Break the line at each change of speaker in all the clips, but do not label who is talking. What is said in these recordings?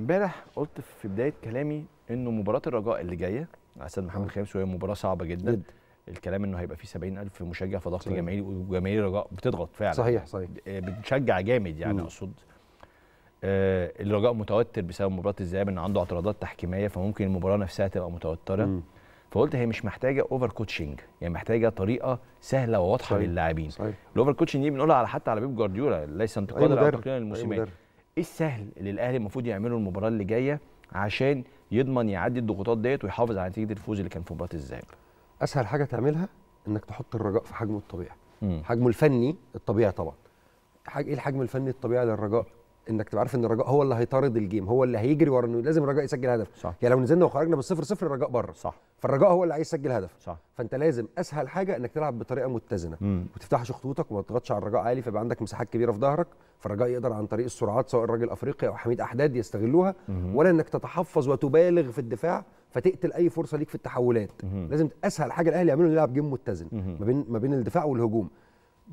امبارح قلت في بدايه كلامي انه مباراه الرجاء اللي جايه على استاد محمد آه. خامس وهي مباراه صعبه جدا جد. الكلام انه هيبقى فيه 70000 مشجع فضغط جماهيري وجماهير الرجاء بتضغط فعلا صحيح صحيح آه، بتشجع جامد يعني اقصد آه الرجاء متوتر بسبب مباراه الذهاب ان عنده اعتراضات تحكيميه فممكن المباراه نفسها تبقى متوتره م. فقلت هي مش محتاجه اوفر كوتشنج يعني محتاجه طريقه سهله وواضحه للاعبين الاوفر كوتشنج دي بنقولها على حتى على بيب جوارديولا ليس انتقادا او تقليلا للموسمين ايه السهل اللي الاهلي المفروض يعمله المباراه اللي جايه عشان يضمن يعدي الضغوطات ديت ويحافظ على نتيجه الفوز اللي كان في مباراه
الذهاب اسهل حاجه تعملها انك تحط الرجاء في حجمه الطبيعي حجمه الفني الطبيعي طبعا ايه الحجم الفني الطبيعي للرجاء انك تبقى عارف ان الرجاء هو اللي هيطارد الجيم هو اللي هيجري ورا انه لازم الرجاء يسجل هدف صح. يعني لو نزلنا وخرجنا بالصفر صفر الرجاء بره صح فالرجاء هو اللي عايز يسجل هدف صح فانت لازم اسهل حاجه انك تلعب بطريقه متزنه مم. وتفتحش خطوطك وما تضغطش على الرجاء عالي فيبقى عندك مساحات كبيره في ظهرك فالرجاء يقدر عن طريق السرعات سواء الراجل الافريقي او حميد احداد يستغلوها مم. ولا انك تتحفظ وتبالغ في الدفاع فتقتل اي فرصه ليك في التحولات مم. لازم اسهل حاجه الاهلي يعمله يلعب جيم متزن ما بين ما بين الدفاع والهجوم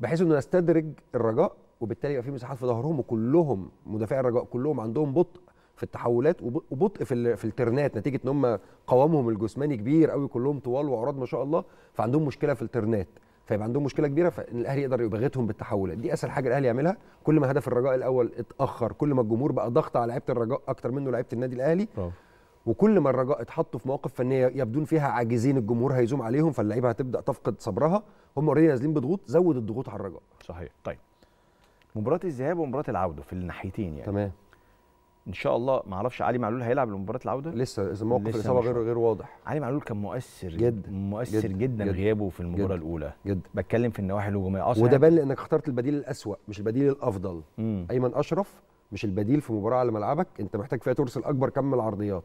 بحيث انه يستدرج الرجاء وبالتالي يبقى في مساحات في ظهرهم وكلهم مدافعي الرجاء كلهم عندهم بطء في التحولات وبطء في في الترنات نتيجه ان هم قوامهم الجسماني كبير قوي كلهم طوال وعراض ما شاء الله فعندهم مشكله في الترنات فيبقى عندهم مشكله كبيره فان الاهلي يقدر يبغتهم بالتحولات دي اسهل حاجه الاهلي يعملها كل ما هدف الرجاء الاول اتاخر كل ما الجمهور بقى ضغط على لعيبه الرجاء اكتر منه لعيبه النادي الاهلي أوه. وكل ما الرجاء اتحطوا في مواقف فنيه يبدون فيها عاجزين الجمهور هيزوم عليهم فاللعيبه هتبدا تفقد صبرها هم اوريدي نازلين بضغوط زود الضغوط على الرجاء صحيح طيب مباراه الذهاب ومباراه العوده في الناحيتين يعني تمام ان شاء
الله ما اعرفش علي معلول هيلعب لمباراه العوده لسه اذا موقف الاصابه غير غير واضح علي معلول كان مؤثر جدا مؤثر جدا, جدا, جدا غيابه في المباراه الاولى جدا
بتكلم في النواحي الهجوميه اصلا آه، وده بان لانك اخترت البديل الاسوأ مش البديل الافضل مم. ايمن اشرف مش البديل في مباراه على ملعبك انت محتاج فيها ترسل اكبر كم من العرضيات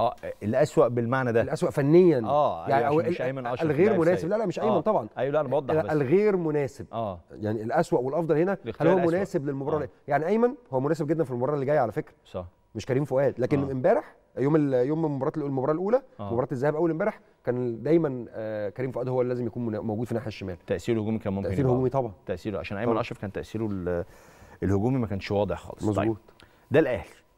اه الاسوء بالمعنى ده الاسوء فنيا اه أيوة، يعني أو مش ايمن اشرف الغير مناسب لا لا مش ايمن آه. طبعا
ايوه لا انا بوضح بس الغير
مناسب اه يعني الاسوء والافضل هنا هل هو الأسوأ. مناسب للمباراه آه. يعني ايمن هو مناسب جدا في المباراه اللي جايه على فكره صح مش كريم فؤاد لكن آه. امبارح آه. يوم يوم مباراه المباراه الاولى آه. مباراه الذهاب اول امبارح كان دايما آه كريم فؤاد هو اللي لازم يكون موجود في الناحيه الشمال
تاثير هجومي كان
ممكن تاثير هجومي طبعا
تاثيره عشان ايمن اشرف كان تاثيره الهجومي ما كانش واضح خالص طيب. مظبوط ده الاهلي